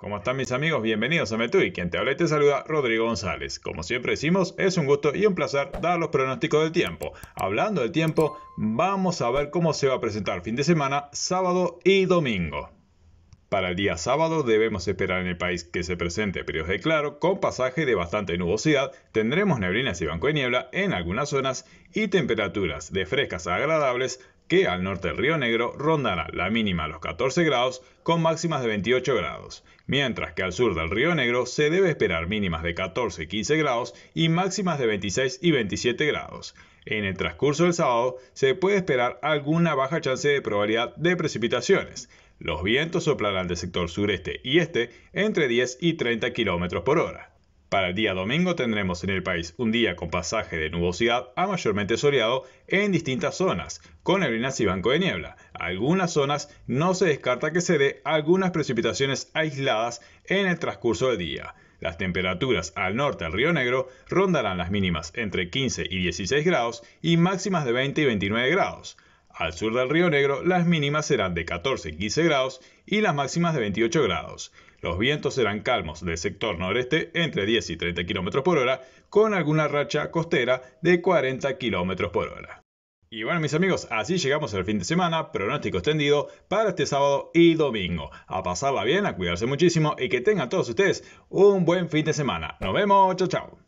¿Cómo están mis amigos? Bienvenidos a y quien te habla y te saluda Rodrigo González. Como siempre decimos, es un gusto y un placer dar los pronósticos del tiempo. Hablando del tiempo, vamos a ver cómo se va a presentar fin de semana, sábado y domingo. Para el día sábado debemos esperar en el país que se presente periodos de claro con pasaje de bastante nubosidad, tendremos neblinas y banco de niebla en algunas zonas y temperaturas de frescas agradables que al norte del Río Negro rondará la mínima a los 14 grados con máximas de 28 grados, mientras que al sur del Río Negro se debe esperar mínimas de 14 y 15 grados y máximas de 26 y 27 grados. En el transcurso del sábado se puede esperar alguna baja chance de probabilidad de precipitaciones. Los vientos soplarán del sector sureste y este entre 10 y 30 km por hora. Para el día domingo tendremos en el país un día con pasaje de nubosidad a mayormente soleado en distintas zonas, con neblinas y banco de niebla. Algunas zonas no se descarta que se dé algunas precipitaciones aisladas en el transcurso del día. Las temperaturas al norte del Río Negro rondarán las mínimas entre 15 y 16 grados y máximas de 20 y 29 grados. Al sur del Río Negro las mínimas serán de 14 y 15 grados y las máximas de 28 grados. Los vientos serán calmos del sector noreste entre 10 y 30 km por hora con alguna racha costera de 40 km por hora. Y bueno mis amigos, así llegamos al fin de semana, pronóstico extendido para este sábado y domingo. A pasarla bien, a cuidarse muchísimo y que tengan todos ustedes un buen fin de semana. Nos vemos, chao chao.